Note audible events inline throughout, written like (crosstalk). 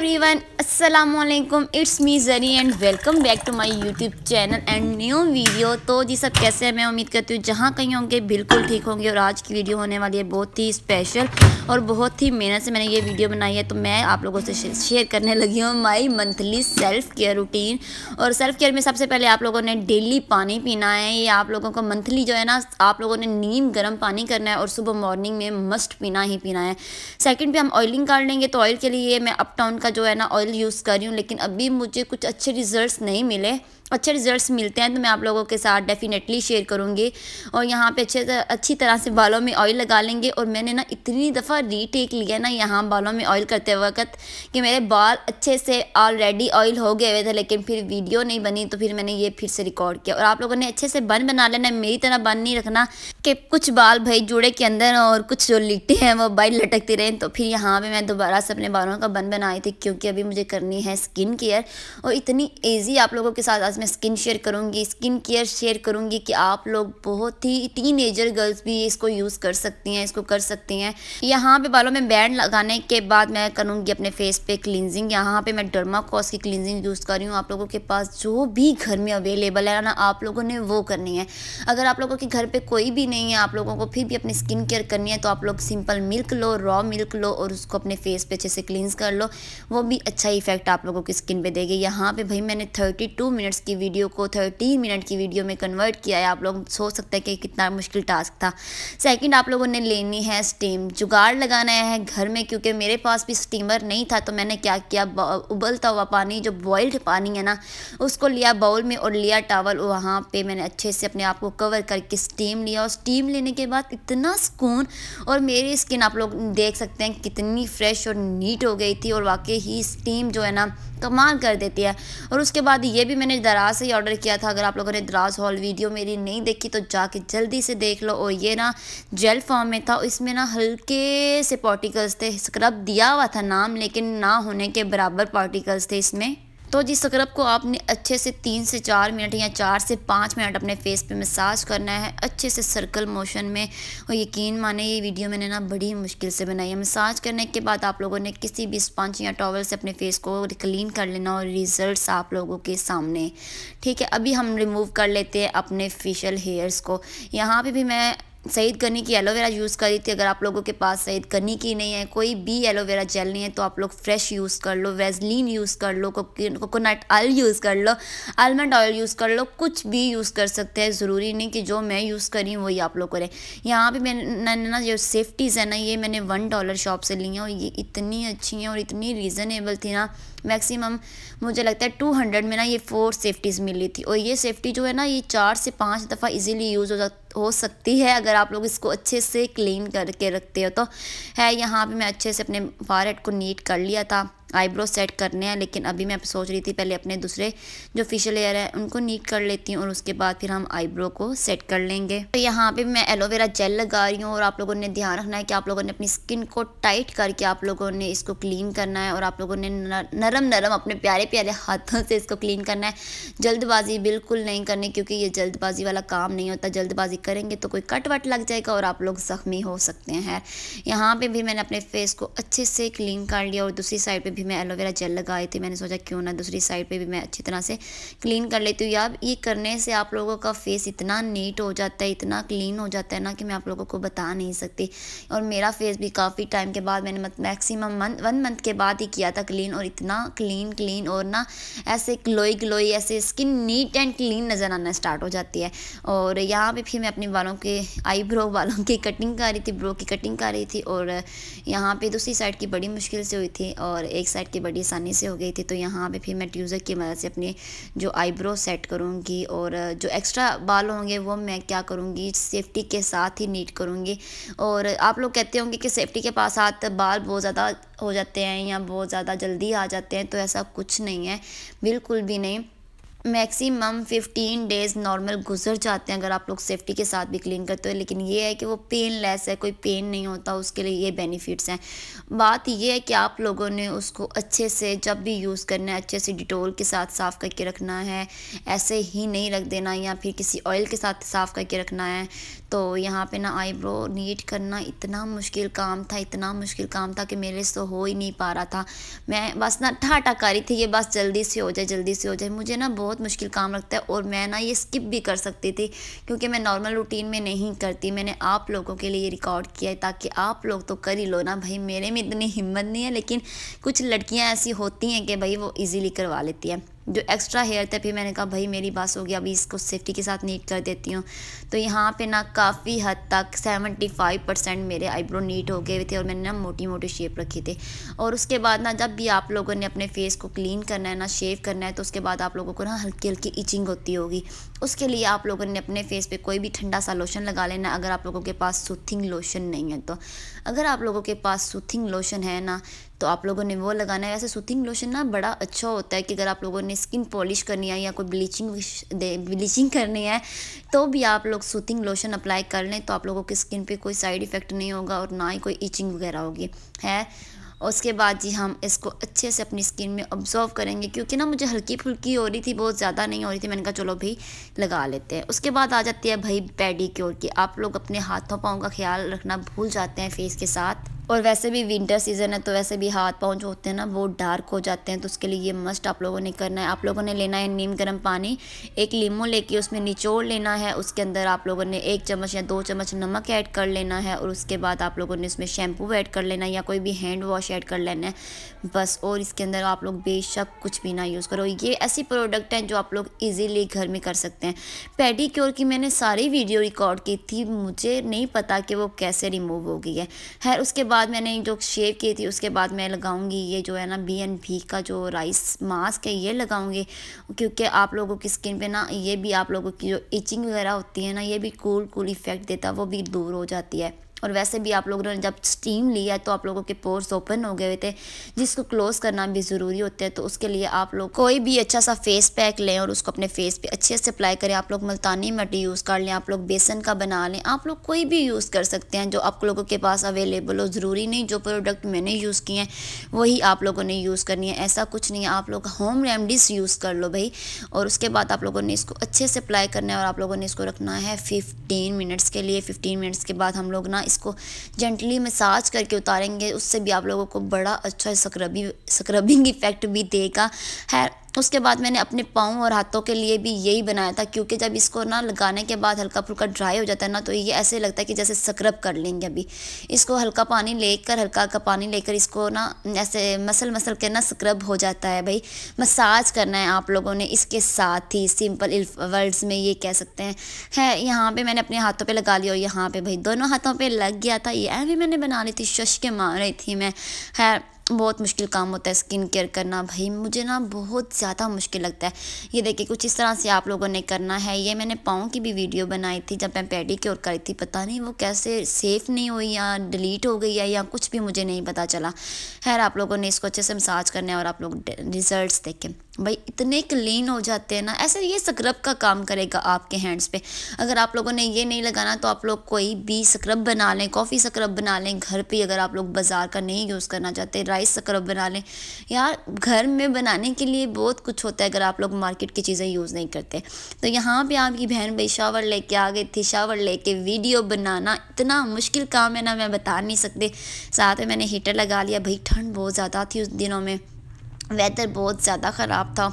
everyone अस्सलाम वालेकुम it's me Zari and welcome back to my YouTube channel and new video तो जी सब कैसे हैं मैं उम्मीद करती हूँ जहाँ कहीं होंगे बिल्कुल ठीक होंगे और आज की वीडियो होने वाली है बहुत ही स्पेशल और बहुत ही मेहनत से मैंने ये वीडियो बनाई है तो मैं आप लोगों से शेयर करने लगी हूँ my monthly self care routine और सेल्फ़ केयर में सबसे पहले आप लोगों ने डेली पानी पीना है ये आप लोगों को मंथली जो है ना आप लोगों ने नीम गर्म पानी करना है और सुबह मॉर्निंग में मस्ट पीना ही पीना है सेकेंड पर हम ऑयलिंग कर लेंगे तो ऑयल के लिए मैं अप टाउन का का जो है ना ऑयल यूज़ कर रही हूँ लेकिन अभी मुझे कुछ अच्छे रिज़ल्ट नहीं मिले अच्छे रिजल्ट्स मिलते हैं तो मैं आप लोगों के साथ डेफिनेटली शेयर करूँगी और यहाँ पे अच्छे अच्छी तरह से बालों में ऑयल लगा लेंगे और मैंने ना इतनी दफ़ा रीटेक लिया ना यहाँ बालों में ऑयल करते वक्त कि मेरे बाल अच्छे से ऑलरेडी ऑयल हो गए हुए थे लेकिन फिर वीडियो नहीं बनी तो फिर मैंने ये फिर से रिकॉर्ड किया और आप लोगों ने अच्छे से बन बना लेना मेरी तरह बन नहीं रखना कि कुछ बाल भाई जुड़े के अंदर और कुछ जो लिटे हैं वो बाइल लटकते रहें तो फिर यहाँ पर मैं दोबारा से अपने बालों का बन बनाई थी क्योंकि अभी मुझे करनी है स्किन केयर और इतनी ईजी आप लोगों के साथ मैं स्किन शेयर करूँगी स्किन केयर शेयर करूँगी कि आप लोग बहुत ही टीन एजर गर्ल्स भी इसको यूज़ कर सकती हैं इसको कर सकती हैं यहाँ पे बालों में बैंड लगाने के बाद मैं करूँगी अपने फेस पे क्लिनजिंग यहाँ पे मैं डर्माकॉस की क्लिनजिंग यूज़ कर रही हूँ आप लोगों के पास जो भी घर में अवेलेबल है ना आप लोगों ने वो करनी है अगर आप लोगों के घर पर कोई भी नहीं है आप लोगों को फिर भी अपनी स्किन केयर करनी है तो आप लोग सिंपल मिल्क लो रॉ मिल्क लो और उसको अपने फेस पर अच्छे से क्लिनज़ कर लो वो भी अच्छा इफेक्ट आप लोगों की स्किन पर देगी यहाँ पर भाई मैंने थर्टी टू मिनट्स की वीडियो को थर्टीन मिनट की वीडियो में कन्वर्ट किया है आप लोग सोच सकते हैं कि कितना मुश्किल टास्क था सेकंड आप लोगों ने लेनी है स्टीम जुगाड़ लगाना है घर में क्योंकि मेरे पास भी स्टीमर नहीं था तो मैंने क्या किया उबलता हुआ पानी जो बॉइल्ड पानी है ना उसको लिया बाउल में और लिया टावल वहाँ पर मैंने अच्छे से अपने आप को कवर करके स्टीम लिया और स्टीम लेने के बाद इतना सुकून और मेरी स्किन आप लोग देख सकते हैं कितनी फ्रेश और नीट हो गई थी और वाकई ही स्टीम जो है ना कमाल कर देती है और उसके बाद ये भी मैंने दराज से ही ऑर्डर किया था अगर आप लोगों ने दराज हॉल वीडियो मेरी नहीं देखी तो जाके जल्दी से देख लो और ये ना जेल फॉर्म में था इसमें ना हल्के से पार्टिकल्स थे स्क्रब दिया हुआ था नाम लेकिन ना होने के बराबर पार्टिकल्स थे इसमें तो जी स्क्रब को आपने अच्छे से तीन से चार मिनट या चार से पाँच मिनट अपने फेस पे मसाज करना है अच्छे से सर्कल मोशन में और यकीन माने ये वीडियो मैंने ना बड़ी मुश्किल से बनाई है मसाज करने के बाद आप लोगों ने किसी भी स्पंज या टॉवल से अपने फेस को क्लीन कर लेना और रिजल्ट्स आप लोगों के सामने ठीक है अभी हम रिमूव कर लेते हैं अपने फेशियल हेयर्स को यहाँ पर भी मैं सईद कनी की एलोवेरा यूज़ करी थी अगर आप लोगों के पास सईद कनी की नहीं है कोई भी एलोवेरा जेल नहीं है तो आप लोग फ्रेश यूज़ कर लो वेजलिन यूज़ कर लो कोकोनट ऑयल यूज़ कर लो आलमंड ऑयल यूज़ कर लो कुछ भी यूज़ कर सकते हैं ज़रूरी नहीं कि जो मैं यूज़ करी वही आप लोग करें यहाँ पर मैंने ना जो सेफ्टीज़ है ना ये मैंने वन डॉलर शॉप से ली हैं और ये इतनी अच्छी हैं और इतनी रीज़नेबल थी ना मैक्सिमम मुझे लगता है टू हंड्रेड में ना ये फोर सेफ्टीज़ मिली थी और ये सेफ्टी जो है ना ये चार से पाँच दफ़ा इजीली यूज़ हो हो सकती है अगर आप लोग इसको अच्छे से क्लीन करके रखते हो तो है यहाँ पे मैं अच्छे से अपने वारेट को नीट कर लिया था आईब्रो सेट करने हैं लेकिन अभी मैं सोच रही थी पहले अपने दूसरे जो फेशियल हेयर है उनको नीट कर लेती हूँ और उसके बाद फिर हम आईब्रो को सेट कर लेंगे तो यहाँ पे मैं एलोवेरा जेल लगा रही हूँ और आप लोगों ने ध्यान रखना है कि आप लोगों ने अपनी स्किन को टाइट करके आप लोगों ने इसको क्लीन करना है और आप लोगों ने नरम नरम अपने प्यारे प्यारे हाथों से इसको क्लीन करना है जल्दबाजी बिल्कुल नहीं करनी क्योंकि ये जल्दबाजी वाला काम नहीं होता जल्दबाजी करेंगे तो कोई कट वट लग जाएगा और आप लोग ज़ख्मी हो सकते हैं यहाँ पर भी मैंने अपने फेस को अच्छे से क्लीन कर लिया और दूसरी साइड पर भी भी मैं एलोवेरा जेल लगाई थी मैंने सोचा क्यों ना दूसरी साइड पे भी मैं अच्छी तरह से क्लीन कर लेती हूँ यार ये करने से आप लोगों का फेस इतना नीट हो जाता है इतना क्लीन हो जाता है ना कि मैं आप लोगों को बता नहीं सकती और मेरा फेस भी काफ़ी टाइम के बाद मैंने मैक्सिमम मंथ वन मंथ के बाद ही किया था क्लीन और इतना क्लीन क्लीन और ना ऐसे ग्लोई ग्लोई ऐसे स्किन नीट एंड क्लीन नज़र आना स्टार्ट हो जाती है और यहाँ पर फिर मैं अपने बालों के आईब्रो (laughs) बालों की कटिंग कर रही थी ब्रो की कटिंग कर रही थी और यहाँ पे दूसरी साइड की बड़ी मुश्किल से हुई थी और एक साइड की बड़ी आसानी से हो गई थी तो यहाँ पे फिर मैं ट्यूज़र की मदद से अपने जो आईब्रो सेट करूँगी और जो एक्स्ट्रा बाल होंगे वो मैं क्या करूँगी सेफ्टी के साथ ही नीट करूँगी और आप लोग कहते होंगे कि सेफ्टी के पास साथ बाल बहुत ज़्यादा हो जाते हैं या बहुत ज़्यादा जल्दी आ जाते हैं तो ऐसा कुछ नहीं है बिल्कुल भी नहीं मैक्सिमम 15 डेज नॉर्मल गुजर जाते हैं अगर आप लोग सेफ्टी के साथ भी क्लीन करते हो लेकिन ये है कि वो पेन लेस है कोई पेन नहीं होता उसके लिए ये बेनिफिट्स हैं बात ये है कि आप लोगों ने उसको अच्छे से जब भी यूज़ करना है अच्छे से डिटोल के साथ साफ़ करके रखना है ऐसे ही नहीं रख देना या फिर किसी ऑयल के साथ साफ़ करके रखना है तो यहाँ पे ना आईब्रो नीट करना इतना मुश्किल काम था इतना मुश्किल काम था कि मेरे से हो ही नहीं पा रहा था मैं बस ना ठाटा रही थी ये बस जल्दी से हो जाए जल्दी से हो जाए मुझे ना बहुत मुश्किल काम लगता है और मैं ना ये स्किप भी कर सकती थी क्योंकि मैं नॉर्मल रूटीन में नहीं करती मैंने आप लोगों के लिए रिकॉर्ड किया है ताकि आप लोग तो कर ही लो ना भाई मेरे में इतनी हिम्मत नहीं है लेकिन कुछ लड़कियाँ ऐसी होती हैं कि भाई वो ईज़िली करवा लेती हैं जो एक्स्ट्रा हेयर थे फिर मैंने कहा भाई मेरी बस हो गया अभी इसको सेफ्टी के साथ नीट कर देती हूँ तो यहाँ पे ना काफ़ी हद तक 75 परसेंट मेरे आईब्रो नीट हो गए थे और मैंने ना मोटी मोटी शेप रखी थी और उसके बाद ना जब भी आप लोगों ने अपने फेस को क्लीन करना है ना शेव करना है तो उसके बाद आप लोगों को ना हल्की हल्की इचिंग होती होगी उसके लिए आप लोगों ने अपने फेस पर कोई भी ठंडा सा लोशन लगा लेना अगर आप लोगों के पास सुथिंग लोशन नहीं है तो अगर आप लोगों के पास सुथिंग लोशन है ना तो आप लोगों ने वो लगाना है वैसे सुथिंग लोशन ना बड़ा अच्छा होता है कि अगर आप लोगों ने स्किन पॉलिश करनी है या कोई ब्लीचिंग ब्लीचिंग करनी है तो भी आप लोग लोग सूथिंग लोशन अप्लाई कर लें तो आप लोगों की स्किन पे कोई साइड इफ़ेक्ट नहीं होगा और ना ही कोई ईचिंग वगैरह होगी है उसके बाद जी हम इसको अच्छे से अपनी स्किन में ऑब्जॉर्व करेंगे क्योंकि ना मुझे हल्की फुल्की हो रही थी बहुत ज़्यादा नहीं हो रही थी मैंने कहा चलो भाई लगा लेते हैं उसके बाद आ जाती है भाई पेडिक्योर की आप लोग अपने हाथों पाँव का ख्याल रखना भूल जाते हैं फेस के साथ और वैसे भी विंटर सीज़न है तो वैसे भी हाथ पाँव जो होते हैं ना वो डार्क हो जाते हैं तो उसके लिए ये मस्ट आप लोगों ने करना है आप लोगों ने लेना है नीम गर्म पानी एक लीमू लेके उसमें निचोड़ लेना है उसके अंदर आप लोगों ने एक चम्मच या दो चम्मच नमक ऐड कर लेना है और उसके बाद आप लोगों ने इसमें शैम्पू ऐड कर लेना है या कोई भी हैंड वॉश ऐड कर लेना है बस और इसके अंदर आप लोग बेशक कुछ भी ना यूज़ करो ये ऐसी प्रोडक्ट हैं जो आप लोग ईजीली घर में कर सकते हैं क्योर की मैंने सारी वीडियो रिकॉर्ड की थी मुझे नहीं पता कि वो कैसे रिमूव हो गई है उसके बाद बाद मैंने जो शेव की थी उसके बाद मैं लगाऊंगी ये जो है ना बी एन भी का जो राइस मास्क है ये लगाऊंगी क्योंकि आप लोगों की स्किन पे ना ये भी आप लोगों की जो इचिंग वगैरह होती है ना ये भी कूल कूल इफ़ेक्ट देता है वो भी दूर हो जाती है और वैसे भी आप लोगों ने जब स्टीम लिया है तो आप लोगों के पोर्स ओपन हो गए हुए थे जिसको क्लोज करना भी ज़रूरी होता है तो उसके लिए आप लोग कोई भी अच्छा सा फेस पैक लें और उसको अपने फेस पे अच्छे से अप्लाई करें आप लोग मुल्तानी मटी यूज़ कर लें आप लोग बेसन का बना लें आप लोग कोई भी यूज़ कर सकते हैं जो आप लोगों के पास अवेलेबल हो ज़रूरी नहीं जो प्रोडक्ट मैंने यूज़ किए हैं वही आप लोगों ने यूज़ करनी है ऐसा कुछ नहीं है आप लोग होम रेमडीज़ यूज़ कर लो भाई और उसके बाद आप लोगों ने इसको अच्छे से अप्लाई करना है और आप लोगों ने इसको रखना है फिफ्टीन मिनट्स के लिए फिफ्टीन मिनट्स के बाद हम लोग ना इसको जेंटली मसाज करके उतारेंगे उससे भी आप लोगों को बड़ा अच्छा स्क्रबिंग स्क्रबिंग इफेक्ट भी देगा है उसके बाद मैंने अपने पाँव और हाथों के लिए भी यही बनाया था क्योंकि जब इसको ना लगाने के बाद हल्का फुल्का ड्राई हो जाता है ना तो ये ऐसे लगता है कि जैसे स्क्रब कर लेंगे अभी इसको हल्का पानी लेकर हल्का हल्का पानी लेकर इसको ना ऐसे मसल मसल के ना स्क्रब हो जाता है भाई मसाज करना है आप लोगों ने इसके साथ ही सिंपल वर्ड्स में ये कह सकते हैं है यहाँ पर मैंने अपने हाथों पर लगा लिया और यहाँ पर भाई दोनों हाथों पर लग गया था ये भी मैंने बना ली थी शश के मार रही थी मैं है बहुत मुश्किल काम होता है स्किन केयर करना भाई मुझे ना बहुत ज़्यादा मुश्किल लगता है ये देखिए कुछ इस तरह से आप लोगों ने करना है ये मैंने पाँव की भी वीडियो बनाई थी जब मैं पैडी की ओर करी थी पता नहीं वो कैसे सेफ़ नहीं हुई या डिलीट हो गई है या कुछ भी मुझे नहीं पता चला खैर आप लोगों ने इसको अच्छे से मसाज करना है और आप लोग रिज़ल्ट देखें भाई इतने क्लीन हो जाते हैं ना ऐसे ये स्क्रब का काम करेगा आपके हैंड्स पे अगर आप लोगों ने ये नहीं लगाना तो आप लोग कोई भी स्क्रब बना लें कॉफ़ी स्क्रब बना लें घर पे अगर आप लोग बाज़ार का नहीं यूज़ करना चाहते राइस स्क्रब बना लें यार घर में बनाने के लिए बहुत कुछ होता है अगर आप लोग मार्केट की चीज़ें यूज़ नहीं करते तो यहाँ पर आपकी बहन भाई शावर ले आ गए थी शावर ले वीडियो बनाना इतना मुश्किल काम है ना मैं बता नहीं सकती साथ में मैंने हीटर लगा लिया भाई ठंड बहुत ज़्यादा थी उस दिनों में वेदर बहुत ज़्यादा ख़राब था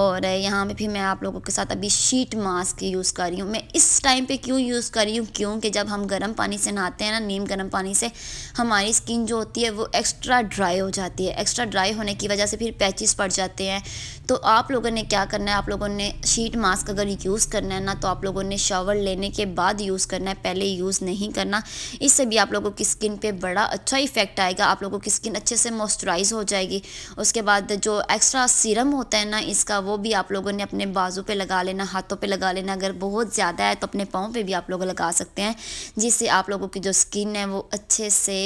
और यहाँ पे भी मैं आप लोगों के साथ अभी शीट मास्क यूज़ कर रही हूँ मैं इस टाइम पे क्यों यूज़ कर रही हूँ क्योंकि जब हम गर्म पानी से नहाते हैं ना नीम गर्म पानी से हमारी स्किन जो होती है वो एक्स्ट्रा ड्राई हो जाती है एक्स्ट्रा ड्राई होने की वजह से फिर पैचेस पड़ जाते हैं तो आप लोगों ने क्या करना है आप लोगों ने शीट मास्क अगर यूज़ करना है ना तो आप लोगों ने शावर लेने के बाद यूज़ करना है पहले यूज़ नहीं करना इससे भी आप लोगों की स्किन पर बड़ा अच्छा इफेक्ट आएगा आप लोगों की स्किन अच्छे से मॉइस्चराइज हो जाएगी उसके बाद जो एक्स्ट्रा सीरम होता है ना इसका वो भी आप लोगों ने अपने बाजू पे लगा लेना हाथों पे लगा लेना अगर बहुत ज़्यादा है तो अपने पाँव पे भी आप लोग लगा सकते हैं जिससे आप लोगों की जो स्किन है वो अच्छे से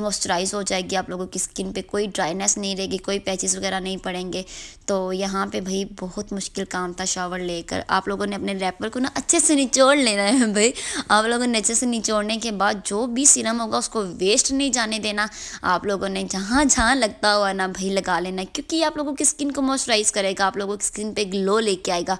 मॉइस्चराइज हो जाएगी आप लोगों की स्किन पे कोई ड्राइनेस नहीं रहेगी कोई पैचेस वगैरह नहीं पड़ेंगे तो यहाँ पर भाई बहुत मुश्किल काम था शावर लेकर आप लोगों ने अपने रैपर को ना अच्छे से निचोड़ लेना है भाई आप लोगों ने अच्छे से निचोड़ने के बाद जो भी सीरम होगा उसको वेस्ट नहीं जाने देना आप लोगों ने जहाँ जहाँ लगता हुआ ना भाई लगा लेना क्योंकि कि आप लोगों की स्किन को मॉइस्चराइज करेगा आप लोगों की स्किन पे ग्लो लेके आएगा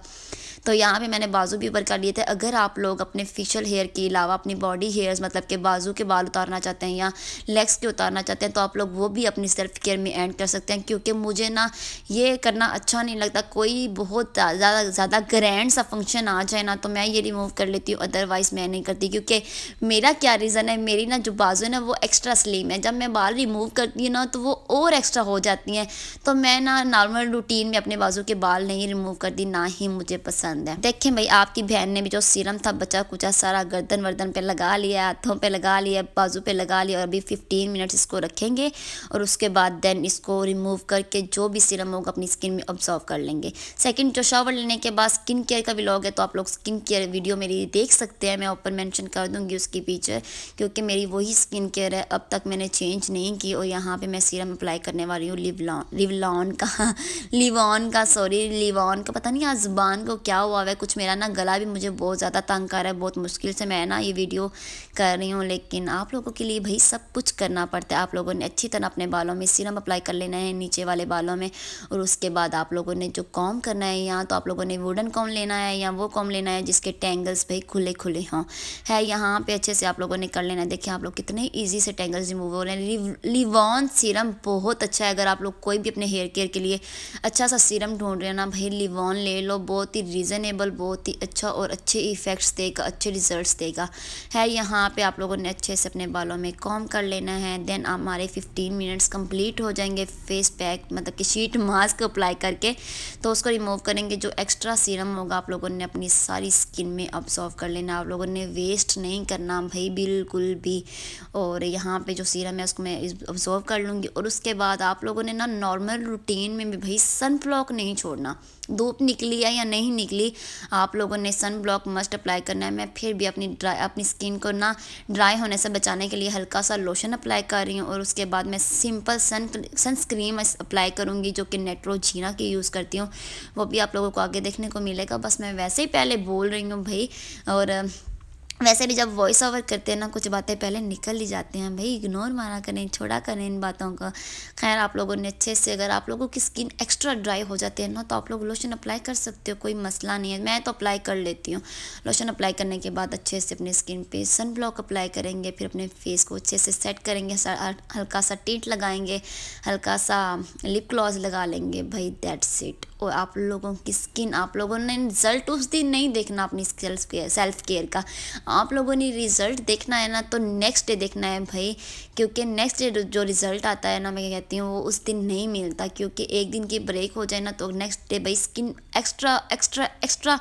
तो यहाँ पे मैंने बाजू भी ऊपर कर लिए थे अगर आप लोग अपने फेशियल हेयर के अलावा अपनी बॉडी हेयर्स मतलब के बाजू के बाल उतारना चाहते हैं या लेग्स के उतारना चाहते हैं तो आप लोग वो भी अपनी सेल्फ केयर में एंड कर सकते हैं क्योंकि मुझे ना ये करना अच्छा नहीं लगता कोई बहुत ज़्यादा ज़्यादा ग्रैंड सा फंक्शन आ जाए ना तो मैं ये रिमूव कर लेती हूँ अदरवाइज़ मैं नहीं करती क्योंकि मेरा क्या रीज़न है मेरी ना जो बाजू है ना वो एक्स्ट्रा स्लिम है जब मैं बाल रिमूव करती हूँ ना तो वो और एक्स्ट्रा हो जाती हैं तो मैं ना नॉर्मल रूटीन में अपने बाजू के बाल नहीं रिमूव करती ना ही मुझे पसंद पसंद है देखें भाई आपकी बहन ने भी जो सीरम था बचा कुचा सारा गर्दन वर्दन पे लगा लिया हाथों पे लगा लिया बाजू पे लगा लिया और अभी 15 मिनट्स इसको रखेंगे और उसके बाद देन इसको रिमूव करके जो भी सीरम होगा अपनी स्किन में ऑब्जॉर्व कर लेंगे सेकेंड जो शॉवर लेने के बाद स्किन केयर का भी लॉग है तो आप लोग स्किन केयर वीडियो मेरी देख सकते हैं मैं ऊपर मैंशन कर दूँगी उसकी पीछे क्योंकि मेरी वही स्किन केयर है अब तक मैंने चेंज नहीं की और यहाँ पर मैं सीरम अप्लाई करने वाली हूँ लिवलॉन लिवलॉन का लिवॉन (laughs) का सॉरी लिवॉन का पता नहीं आज जुबान को क्या हुआ है कुछ मेरा ना गला भी मुझे बहुत ज़्यादा तंग कर रहा है बहुत मुश्किल से मैं ना ये वीडियो कर रही हूँ लेकिन आप लोगों के लिए भाई सब कुछ करना पड़ता है आप लोगों ने अच्छी तरह अपने बालों में सीरम अप्लाई कर लेना है नीचे वाले बालों में और उसके बाद आप लोगों ने जो कॉम करना है यहाँ तो आप लोगों ने वुडन कॉम लेना है या वो कॉम लेना है जिसके टेंगल्स भाई खुले खुले हों है यहाँ पर अच्छे से आप लोगों ने कर लेना है देखिए आप लोग कितने ईजी से टेंगल्स रिमूव हो रहे हैं लिवॉन सीरम बहुत अच्छा है अगर आप लोग कोई भी अपने हेयर केयर के लिए अच्छा सा सीरम ढूंढ रहे हैं ना भाई लिवॉन ले लो बहुत ही रीजन रीज़नेबल बहुत ही अच्छा और अच्छे इफ़ेक्ट्स देगा अच्छे रिज़ल्ट देगा है यहाँ पे आप लोगों ने अच्छे से अपने बालों में कॉम कर लेना है देन हमारे फिफ्टीन मिनट्स कम्प्लीट हो जाएंगे फेस पैक मतलब कि शीट मास्क अप्लाई करके तो उसको रिमूव करेंगे जो एक्स्ट्रा सीरम होगा आप लोगों ने अपनी सारी स्किन में ऑब्जॉर्व कर लेना आप लोगों ने वेस्ट नहीं करना भाई बिल्कुल भी और यहाँ पे जो सीरम है उसको मैं ऑब्जॉर्व कर लूँगी और उसके बाद आप लोगों ने ना नॉर्मल रूटीन में भी भाई सन नहीं छोड़ना धूप निकली है या नहीं निकली आप लोगों ने सन ब्लॉक मस्ट अप्लाई करना है मैं फिर भी अपनी ड्राई अपनी स्किन को ना ड्राई होने से बचाने के लिए हल्का सा लोशन अप्लाई कर रही हूँ और उसके बाद मैं सिंपल सन सनस्क्रीम अप्लाई करूँगी जो कि नेट्रोजीना की यूज़ करती हूँ वो भी आप लोगों को आगे देखने को मिलेगा बस मैं वैसे ही पहले बोल रही हूँ भाई और वैसे भी जब वॉइस ओवर करते हैं ना कुछ बातें पहले निकल ही जाते हैं भाई इग्नोर मारा करें छोड़ा करें इन बातों का खैर आप लोगों ने अच्छे से अगर आप लोगों की स्किन एक्स्ट्रा ड्राई हो जाती है ना तो आप लोग लोशन अप्लाई कर सकते हो कोई मसला नहीं है मैं तो अप्लाई कर लेती हूँ लोशन अप्लाई करने के बाद अच्छे से अपने स्किन पर सन ब्लॉक अप्लाई करेंगे फिर अपने फेस को अच्छे से सेट करेंगे हल्का सा टीट लगाएंगे हल्का सा लिप ग्लॉस लगा लेंगे भाई दैट्स इट और आप लोगों की स्किन आप लोगों ने रिजल्ट उस दिन नहीं देखना अपनी सेल्फ केयर सेल्फ केयर का आप लोगों ने रिजल्ट देखना है ना तो नेक्स्ट डे देखना है भाई क्योंकि नेक्स्ट डे जो रिजल्ट आता है ना मैं कहती हूँ वो उस दिन नहीं मिलता क्योंकि एक दिन की ब्रेक हो जाए ना तो नेक्स्ट डे भाई स्किन एक्स्ट्रा एक्स्ट्रा एक्स्ट्रा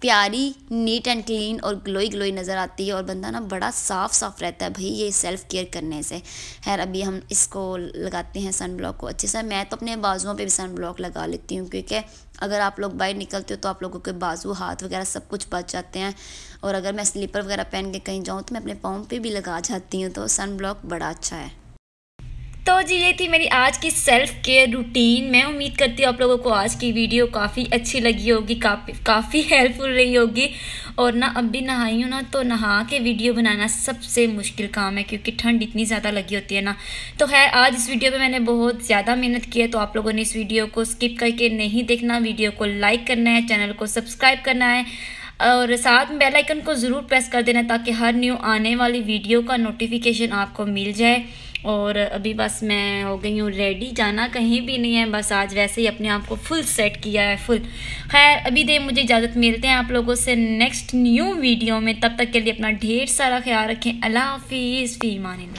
प्यारी नीट एंड क्लीन और ग्लोई ग्लोई नज़र आती है और बंदा ना बड़ा साफ साफ रहता है भाई ये सेल्फ़ केयर करने से खैर अभी हम इसको लगाते हैं सन ब्लॉक को अच्छे से मैं तो अपने बाजुओं पे भी सन ब्लॉक लगा लेती हूँ क्योंकि अगर आप लोग बाहर निकलते हो तो आप लोगों के बाजू हाथ वगैरह सब कुछ बच जाते हैं और अगर मैं स्लीपर वगैरह पहन के कहीं जाऊँ तो मैं अपने पाँव पर भी लगा जाती हूँ तो सन ब्लॉक बड़ा अच्छा है तो जी ये थी मेरी आज की सेल्फ केयर रूटीन मैं उम्मीद करती हूँ आप लोगों को आज की वीडियो काफ़ी अच्छी लगी होगी काफ़ी काफ़ी हेल्पफुल रही होगी और ना अब भी नहाई हूँ ना तो नहा के वीडियो बनाना सबसे मुश्किल काम है क्योंकि ठंड इतनी ज़्यादा लगी होती है ना तो है आज इस वीडियो पे मैंने बहुत ज़्यादा मेहनत की है तो आप लोगों ने इस वीडियो को स्किप करके नहीं देखना वीडियो को लाइक करना है चैनल को सब्सक्राइब करना है और साथ में बेल आइकन को ज़रूर प्रेस कर देना ताकि हर न्यू आने वाली वीडियो का नोटिफिकेशन आपको मिल जाए और अभी बस मैं हो गई हूँ रेडी जाना कहीं भी नहीं है बस आज वैसे ही अपने आप को फुल सेट किया है फुल खैर अभी दे मुझे इजाज़त मिलते हैं आप लोगों से नेक्स्ट न्यू वीडियो में तब तक के लिए अपना ढेर सारा ख्याल रखें अल्लाह हाफिज़ फ़ी मान